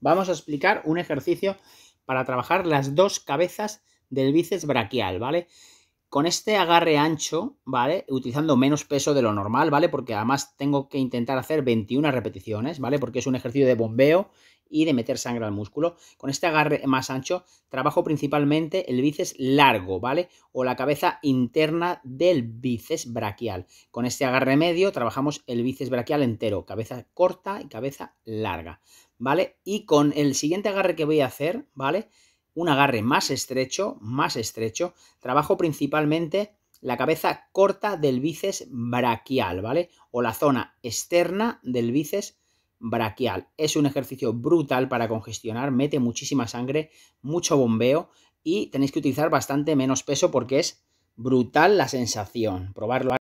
Vamos a explicar un ejercicio para trabajar las dos cabezas del bíceps braquial, ¿vale? Con este agarre ancho, ¿vale? Utilizando menos peso de lo normal, ¿vale? Porque además tengo que intentar hacer 21 repeticiones, ¿vale? Porque es un ejercicio de bombeo y de meter sangre al músculo. Con este agarre más ancho trabajo principalmente el bíceps largo, ¿vale? O la cabeza interna del bíceps braquial. Con este agarre medio trabajamos el bíceps braquial entero, cabeza corta y cabeza larga, ¿vale? Y con el siguiente agarre que voy a hacer, ¿vale? un agarre más estrecho, más estrecho. Trabajo principalmente la cabeza corta del bíceps braquial, ¿vale? O la zona externa del bíceps braquial. Es un ejercicio brutal para congestionar, mete muchísima sangre, mucho bombeo y tenéis que utilizar bastante menos peso porque es brutal la sensación. Probarlo